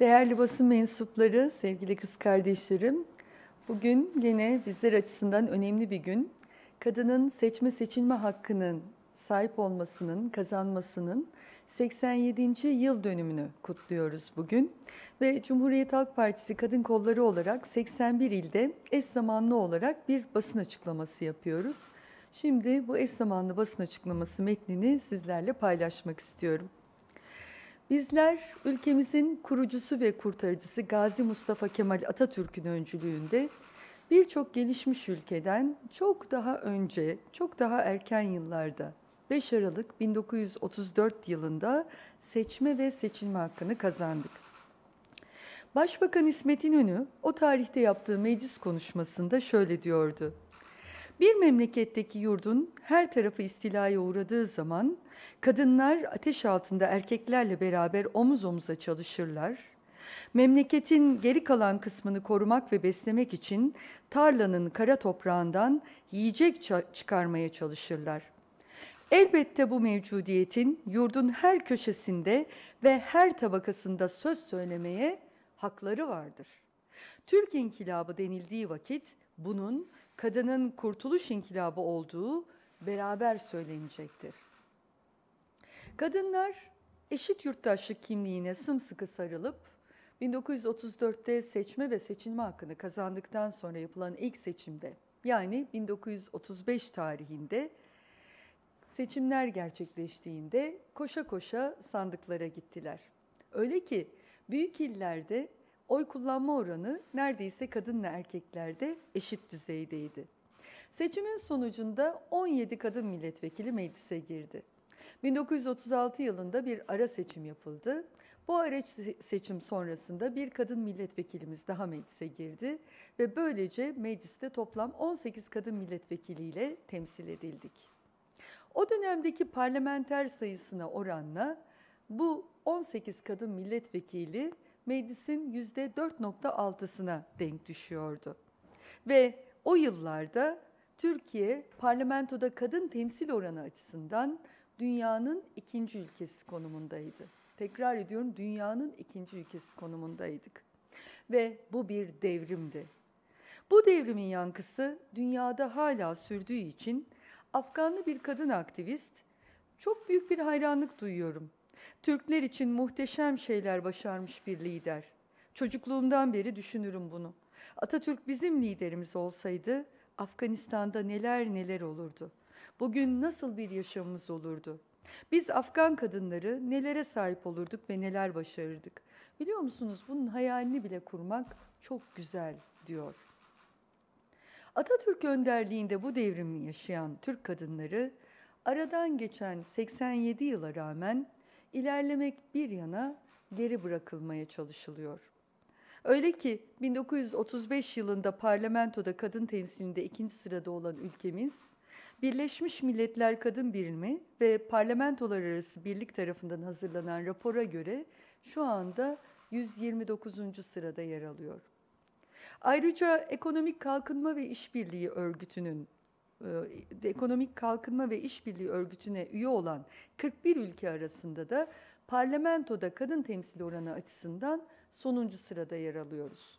Değerli basın mensupları, sevgili kız kardeşlerim, bugün yine bizler açısından önemli bir gün. Kadının seçme seçilme hakkının sahip olmasının, kazanmasının 87. yıl dönümünü kutluyoruz bugün. Ve Cumhuriyet Halk Partisi Kadın Kolları olarak 81 ilde eş zamanlı olarak bir basın açıklaması yapıyoruz. Şimdi bu eş zamanlı basın açıklaması metnini sizlerle paylaşmak istiyorum. Bizler ülkemizin kurucusu ve kurtarıcısı Gazi Mustafa Kemal Atatürk'ün öncülüğünde birçok gelişmiş ülkeden çok daha önce, çok daha erken yıllarda 5 Aralık 1934 yılında seçme ve seçilme hakkını kazandık. Başbakan İsmet İnönü o tarihte yaptığı meclis konuşmasında şöyle diyordu. Bir memleketteki yurdun her tarafı istilaya uğradığı zaman kadınlar ateş altında erkeklerle beraber omuz omuza çalışırlar. Memleketin geri kalan kısmını korumak ve beslemek için tarlanın kara toprağından yiyecek çıkarmaya çalışırlar. Elbette bu mevcudiyetin yurdun her köşesinde ve her tabakasında söz söylemeye hakları vardır. Türk inkilabı denildiği vakit bunun kadının kurtuluş inkilabı olduğu beraber söylenecektir. Kadınlar eşit yurttaşlık kimliğine sımsıkı sarılıp 1934'te seçme ve seçilme hakkını kazandıktan sonra yapılan ilk seçimde yani 1935 tarihinde seçimler gerçekleştiğinde koşa koşa sandıklara gittiler. Öyle ki büyük illerde oy kullanma oranı neredeyse kadınla erkeklerde eşit düzeydeydi. Seçimin sonucunda 17 kadın milletvekili meclise girdi. 1936 yılında bir ara seçim yapıldı. Bu ara seçim sonrasında bir kadın milletvekilimiz daha meclise girdi ve böylece mecliste toplam 18 kadın milletvekiliyle temsil edildik. O dönemdeki parlamenter sayısına oranla bu 18 kadın milletvekili meclisin yüzde 4.6'sına denk düşüyordu. Ve o yıllarda Türkiye parlamentoda kadın temsil oranı açısından dünyanın ikinci ülkesi konumundaydı. Tekrar ediyorum dünyanın ikinci ülkesi konumundaydık. Ve bu bir devrimdi. Bu devrimin yankısı dünyada hala sürdüğü için Afganlı bir kadın aktivist çok büyük bir hayranlık duyuyorum. Türkler için muhteşem şeyler başarmış bir lider. Çocukluğumdan beri düşünürüm bunu. Atatürk bizim liderimiz olsaydı Afganistan'da neler neler olurdu. Bugün nasıl bir yaşamımız olurdu? Biz Afgan kadınları nelere sahip olurduk ve neler başarırdık? Biliyor musunuz bunun hayalini bile kurmak çok güzel diyor. Atatürk önderliğinde bu devrimi yaşayan Türk kadınları aradan geçen 87 yıla rağmen ilerlemek bir yana geri bırakılmaya çalışılıyor. Öyle ki 1935 yılında parlamentoda kadın temsilinde ikinci sırada olan ülkemiz, Birleşmiş Milletler Kadın Birimi ve Parlamentolar Arası Birlik tarafından hazırlanan rapora göre şu anda 129. sırada yer alıyor. Ayrıca Ekonomik Kalkınma ve İşbirliği Örgütü'nün e, Ekonomik Kalkınma ve İşbirliği Örgütü'ne üye olan 41 ülke arasında da parlamentoda kadın temsil oranı açısından sonuncu sırada yer alıyoruz.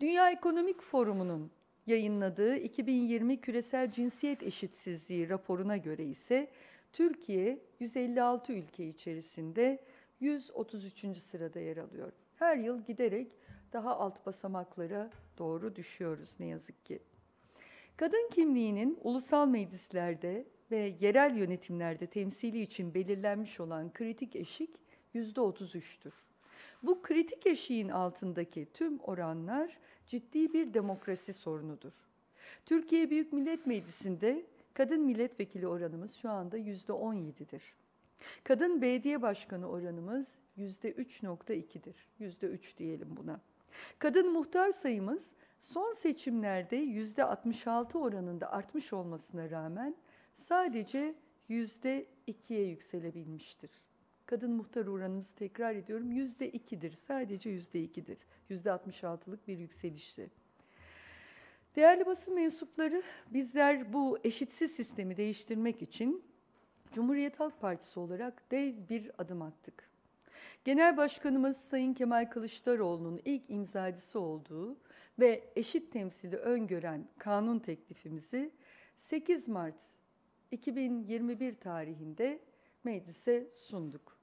Dünya Ekonomik Forumu'nun yayınladığı 2020 Küresel Cinsiyet Eşitsizliği raporuna göre ise Türkiye 156 ülke içerisinde 133. sırada yer alıyor. Her yıl giderek daha alt basamaklara doğru düşüyoruz ne yazık ki. Kadın kimliğinin ulusal meclislerde ve yerel yönetimlerde temsili için belirlenmiş olan kritik eşik yüzde otuz Bu kritik eşiğin altındaki tüm oranlar ciddi bir demokrasi sorunudur. Türkiye Büyük Millet Meclisi'nde kadın milletvekili oranımız şu anda yüzde on Kadın belediye başkanı oranımız yüzde üç Yüzde üç diyelim buna. Kadın muhtar sayımız Son seçimlerde %66 oranında artmış olmasına rağmen sadece %2'ye yükselebilmiştir. Kadın muhtar oranımızı tekrar ediyorum %2'dir. Sadece %2'dir. %66'lık bir yükselişti. Değerli basın mensupları bizler bu eşitsiz sistemi değiştirmek için Cumhuriyet Halk Partisi olarak dev bir adım attık. Genel Başkanımız Sayın Kemal Kılıçdaroğlu'nun ilk imzacısı olduğu ve eşit temsili öngören kanun teklifimizi 8 Mart 2021 tarihinde meclise sunduk.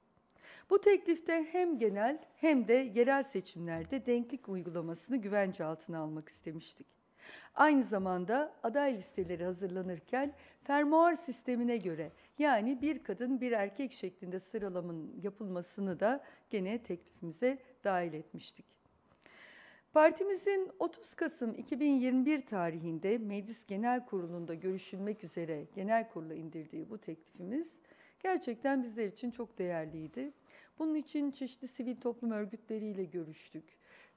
Bu teklifte hem genel hem de yerel seçimlerde denklik uygulamasını güvence altına almak istemiştik. Aynı zamanda aday listeleri hazırlanırken fermuar sistemine göre yani bir kadın bir erkek şeklinde sıralamın yapılmasını da gene teklifimize dahil etmiştik. Partimizin 30 Kasım 2021 tarihinde Meclis Genel Kurulu'nda görüşülmek üzere genel kurula indirdiği bu teklifimiz gerçekten bizler için çok değerliydi. Bunun için çeşitli sivil toplum örgütleriyle görüştük.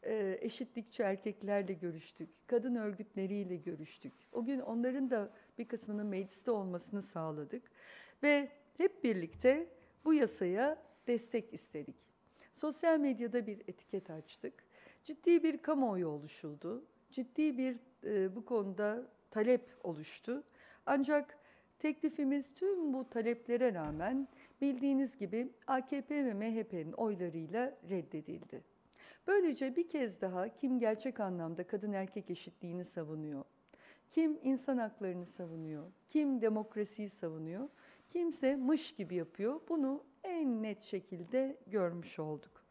Ee, eşitlikçi erkeklerle görüştük. Kadın örgütleriyle görüştük. O gün onların da bir kısmının mecliste olmasını sağladık. Ve hep birlikte bu yasaya destek istedik. Sosyal medyada bir etiket açtık ciddi bir kamuoyu oluşuldu. Ciddi bir e, bu konuda talep oluştu. Ancak teklifimiz tüm bu taleplere rağmen bildiğiniz gibi AKP ve MHP'nin oylarıyla reddedildi. Böylece bir kez daha kim gerçek anlamda kadın erkek eşitliğini savunuyor, kim insan haklarını savunuyor, kim demokrasiyi savunuyor, kimse mış gibi yapıyor. Bunu en net şekilde görmüş olduk.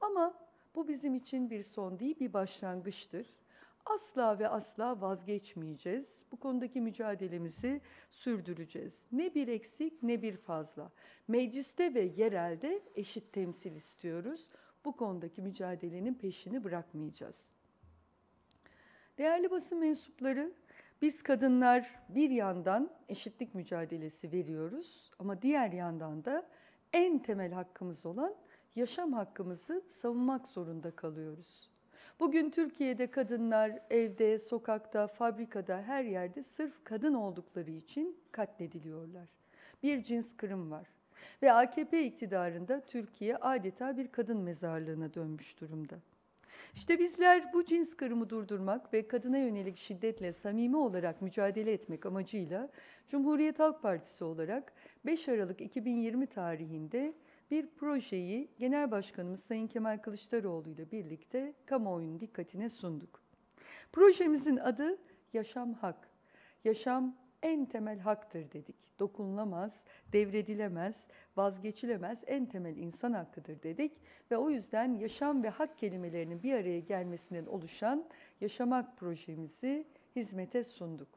Ama bu bizim için bir son değil, bir başlangıçtır. Asla ve asla vazgeçmeyeceğiz. Bu konudaki mücadelemizi sürdüreceğiz. Ne bir eksik ne bir fazla. Mecliste ve yerelde eşit temsil istiyoruz. Bu konudaki mücadelenin peşini bırakmayacağız. Değerli basın mensupları, biz kadınlar bir yandan eşitlik mücadelesi veriyoruz ama diğer yandan da en temel hakkımız olan yaşam hakkımızı savunmak zorunda kalıyoruz. Bugün Türkiye'de kadınlar evde, sokakta, fabrikada, her yerde sırf kadın oldukları için katlediliyorlar. Bir cins kırım var ve AKP iktidarında Türkiye adeta bir kadın mezarlığına dönmüş durumda. İşte bizler bu cins kırımı durdurmak ve kadına yönelik şiddetle samimi olarak mücadele etmek amacıyla Cumhuriyet Halk Partisi olarak 5 Aralık 2020 tarihinde bir projeyi Genel Başkanımız Sayın Kemal Kılıçdaroğlu ile birlikte kamuoyunun dikkatine sunduk. Projemizin adı Yaşam Hak. Yaşam en temel haktır dedik. Dokunulamaz, devredilemez, vazgeçilemez en temel insan hakkıdır dedik ve o yüzden yaşam ve hak kelimelerinin bir araya gelmesinden oluşan Yaşamak projemizi hizmete sunduk.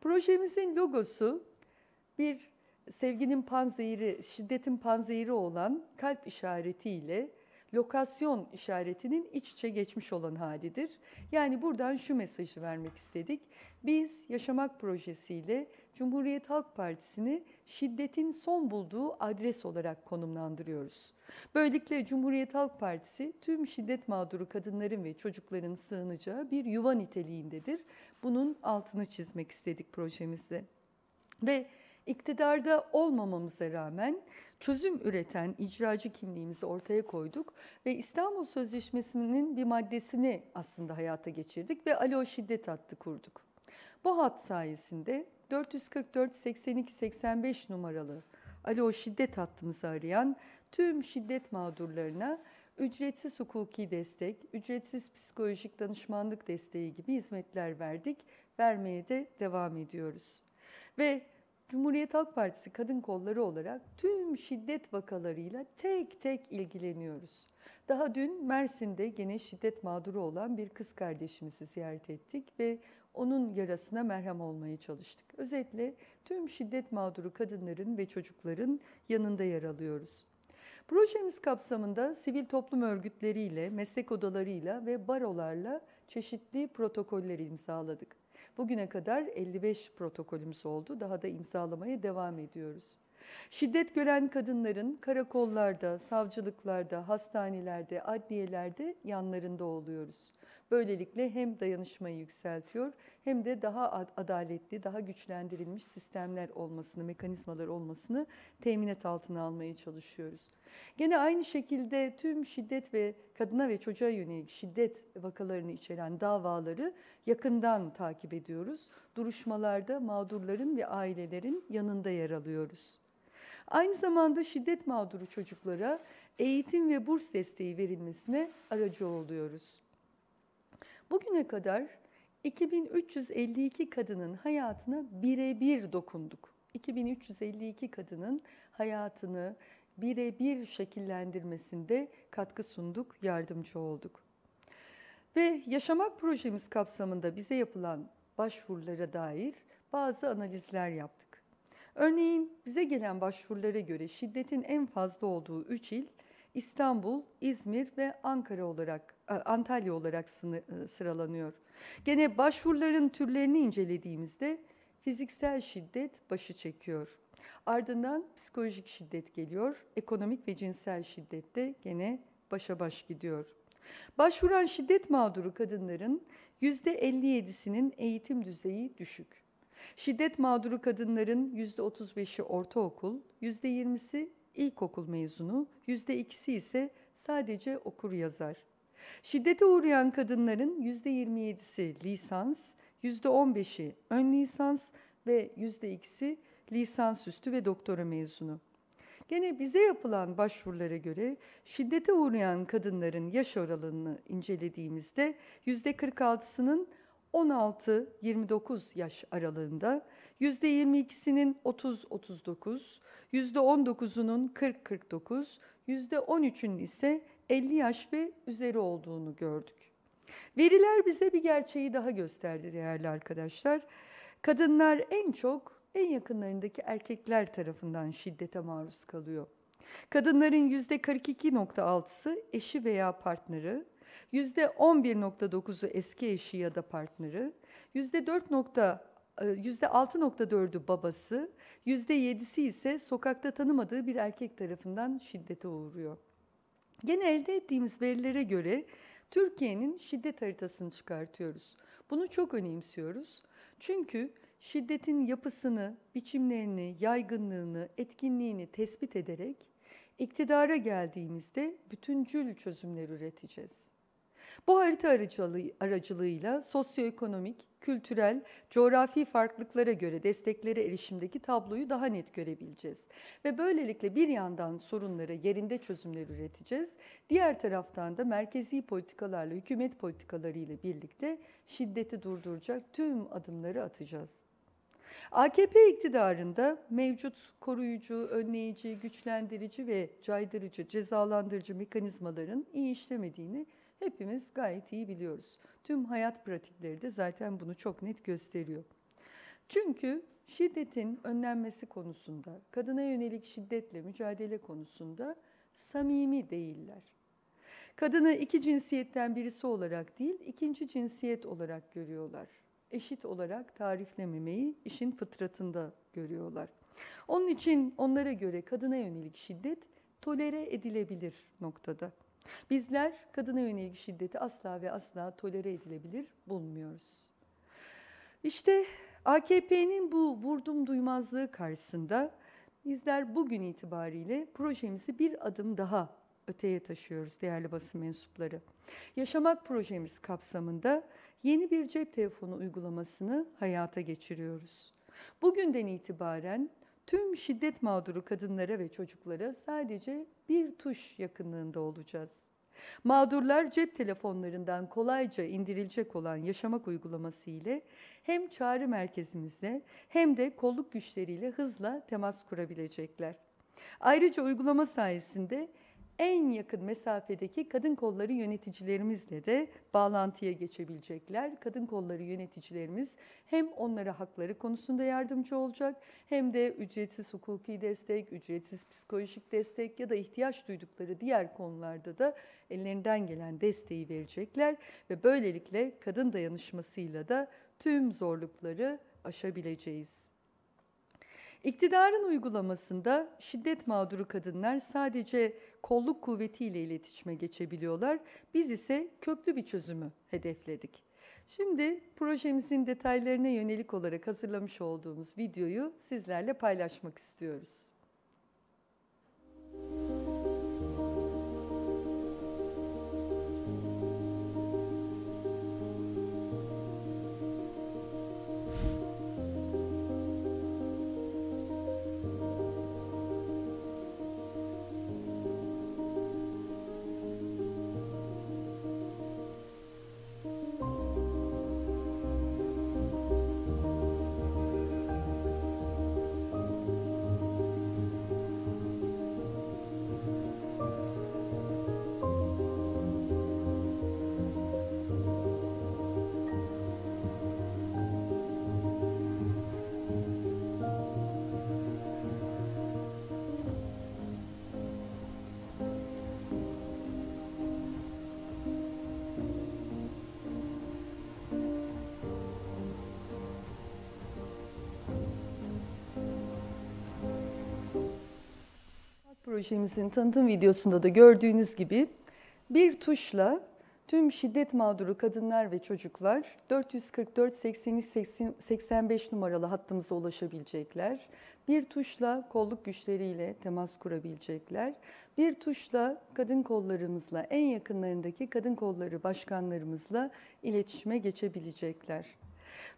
Projemizin logosu bir sevginin panzehiri, şiddetin panzehiri olan kalp işaretiyle lokasyon işaretinin iç içe geçmiş olan halidir. Yani buradan şu mesajı vermek istedik. Biz Yaşamak Projesi ile Cumhuriyet Halk Partisi'ni şiddetin son bulduğu adres olarak konumlandırıyoruz. Böylelikle Cumhuriyet Halk Partisi tüm şiddet mağduru kadınların ve çocukların sığınacağı bir yuva niteliğindedir. Bunun altını çizmek istedik projemizde. Ve iktidarda olmamamıza rağmen çözüm üreten icracı kimliğimizi ortaya koyduk ve İstanbul Sözleşmesi'nin bir maddesini aslında hayata geçirdik ve Alo Şiddet Hattı kurduk. Bu hat sayesinde 444 82 85 numaralı Alo Şiddet Hattımızı arayan tüm şiddet mağdurlarına ücretsiz hukuki destek, ücretsiz psikolojik danışmanlık desteği gibi hizmetler verdik, vermeye de devam ediyoruz. Ve Cumhuriyet Halk Partisi kadın kolları olarak tüm şiddet vakalarıyla tek tek ilgileniyoruz. Daha dün Mersin'de gene şiddet mağduru olan bir kız kardeşimizi ziyaret ettik ve onun yarasına merhem olmaya çalıştık. Özetle tüm şiddet mağduru kadınların ve çocukların yanında yer alıyoruz. Projemiz kapsamında sivil toplum örgütleriyle, meslek odalarıyla ve barolarla çeşitli protokoller imzaladık. Bugüne kadar 55 protokolümüz oldu. Daha da imzalamaya devam ediyoruz. Şiddet gören kadınların karakollarda, savcılıklarda, hastanelerde, adliyelerde yanlarında oluyoruz. Böylelikle hem dayanışmayı yükseltiyor hem de daha adaletli, daha güçlendirilmiş sistemler olmasını, mekanizmalar olmasını teminat altına almaya çalışıyoruz. Gene aynı şekilde tüm şiddet ve kadına ve çocuğa yönelik şiddet vakalarını içeren davaları yakından takip ediyoruz. Duruşmalarda mağdurların ve ailelerin yanında yer alıyoruz. Aynı zamanda şiddet mağduru çocuklara eğitim ve burs desteği verilmesine aracı oluyoruz. Bugüne kadar 2352 kadının hayatına birebir dokunduk. 2352 kadının hayatını, birebir şekillendirmesinde katkı sunduk, yardımcı olduk. Ve Yaşamak projemiz kapsamında bize yapılan başvurulara dair bazı analizler yaptık. Örneğin bize gelen başvurulara göre şiddetin en fazla olduğu 3 il İstanbul, İzmir ve Ankara olarak e, Antalya olarak e, sıralanıyor. Gene başvuruların türlerini incelediğimizde Fiziksel şiddet başı çekiyor. Ardından psikolojik şiddet geliyor. Ekonomik ve cinsel şiddet de gene başa baş gidiyor. Başvuran şiddet mağduru kadınların %57'sinin eğitim düzeyi düşük. Şiddet mağduru kadınların %35'i ortaokul, %20'si ilkokul mezunu, %2'si ise sadece okur yazar. Şiddete uğrayan kadınların %27'si lisans, %15'i ön lisans ve %2'si lisansüstü ve doktora mezunu. Gene bize yapılan başvurulara göre şiddete uğrayan kadınların yaş aralığını incelediğimizde %46'sının 16-29 yaş aralığında, %22'sinin 30-39, %19'unun 40-49, %13'ünün ise 50 yaş ve üzeri olduğunu gördük. Veriler bize bir gerçeği daha gösterdi değerli arkadaşlar. Kadınlar en çok en yakınlarındaki erkekler tarafından şiddete maruz kalıyor. Kadınların %42.6'sı eşi veya partneri, %11.9'u eski eşi ya da partneri, %4. %6.4'ü e, babası, %7'si ise sokakta tanımadığı bir erkek tarafından şiddete uğruyor. Gene elde ettiğimiz verilere göre Türkiye'nin şiddet haritasını çıkartıyoruz. Bunu çok önemsiyoruz. Çünkü şiddetin yapısını, biçimlerini, yaygınlığını, etkinliğini tespit ederek iktidara geldiğimizde bütüncül çözümler üreteceğiz. Bu harita aracılığıyla sosyoekonomik, kültürel, coğrafi farklılıklara göre desteklere erişimdeki tabloyu daha net görebileceğiz. Ve böylelikle bir yandan sorunlara yerinde çözümler üreteceğiz, diğer taraftan da merkezi politikalarla, hükümet politikaları ile birlikte şiddeti durduracak tüm adımları atacağız. AKP iktidarında mevcut koruyucu, önleyici, güçlendirici ve caydırıcı, cezalandırıcı mekanizmaların iyi işlemediğini hepimiz gayet iyi biliyoruz. Tüm hayat pratikleri de zaten bunu çok net gösteriyor. Çünkü şiddetin önlenmesi konusunda, kadına yönelik şiddetle mücadele konusunda samimi değiller. Kadını iki cinsiyetten birisi olarak değil, ikinci cinsiyet olarak görüyorlar. Eşit olarak tariflememeyi işin fıtratında görüyorlar. Onun için onlara göre kadına yönelik şiddet tolere edilebilir noktada. Bizler kadına yönelik şiddeti asla ve asla tolere edilebilir bulmuyoruz. İşte AKP'nin bu vurdum duymazlığı karşısında bizler bugün itibariyle projemizi bir adım daha öteye taşıyoruz değerli basın mensupları. Yaşamak projemiz kapsamında yeni bir cep telefonu uygulamasını hayata geçiriyoruz. Bugünden itibaren tüm şiddet mağduru kadınlara ve çocuklara sadece bir tuş yakınlığında olacağız. Mağdurlar cep telefonlarından kolayca indirilecek olan yaşamak uygulaması ile hem çağrı merkezimizle hem de kolluk güçleriyle hızla temas kurabilecekler. Ayrıca uygulama sayesinde en yakın mesafedeki kadın kolları yöneticilerimizle de bağlantıya geçebilecekler. Kadın kolları yöneticilerimiz hem onlara hakları konusunda yardımcı olacak hem de ücretsiz hukuki destek, ücretsiz psikolojik destek ya da ihtiyaç duydukları diğer konularda da ellerinden gelen desteği verecekler ve böylelikle kadın dayanışmasıyla da tüm zorlukları aşabileceğiz. İktidarın uygulamasında şiddet mağduru kadınlar sadece kolluk kuvvetiyle iletişime geçebiliyorlar. Biz ise köklü bir çözümü hedefledik. Şimdi projemizin detaylarına yönelik olarak hazırlamış olduğumuz videoyu sizlerle paylaşmak istiyoruz. Projemizin tanıtım videosunda da gördüğünüz gibi bir tuşla tüm şiddet mağduru kadınlar ve çocuklar 444 83 85 numaralı hattımıza ulaşabilecekler. Bir tuşla kolluk güçleriyle temas kurabilecekler. Bir tuşla kadın kollarımızla en yakınlarındaki kadın kolları başkanlarımızla iletişime geçebilecekler.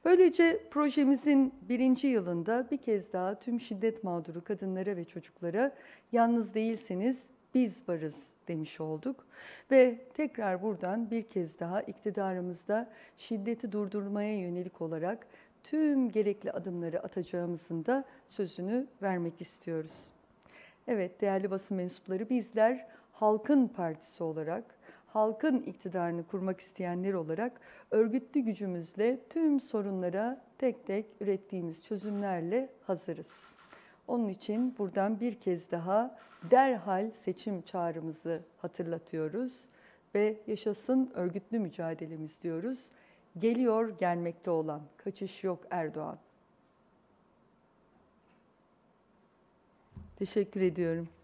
Böylece projemizin birinci yılında bir kez daha tüm şiddet mağduru kadınlara ve çocuklara yalnız değilsiniz biz varız demiş olduk. Ve tekrar buradan bir kez daha iktidarımızda şiddeti durdurmaya yönelik olarak tüm gerekli adımları atacağımızın da sözünü vermek istiyoruz. Evet değerli basın mensupları bizler Halkın Partisi olarak halkın iktidarını kurmak isteyenler olarak örgütlü gücümüzle tüm sorunlara tek tek ürettiğimiz çözümlerle hazırız. Onun için buradan bir kez daha derhal seçim çağrımızı hatırlatıyoruz ve yaşasın örgütlü mücadelemiz diyoruz. Geliyor gelmekte olan, kaçış yok Erdoğan. Teşekkür ediyorum.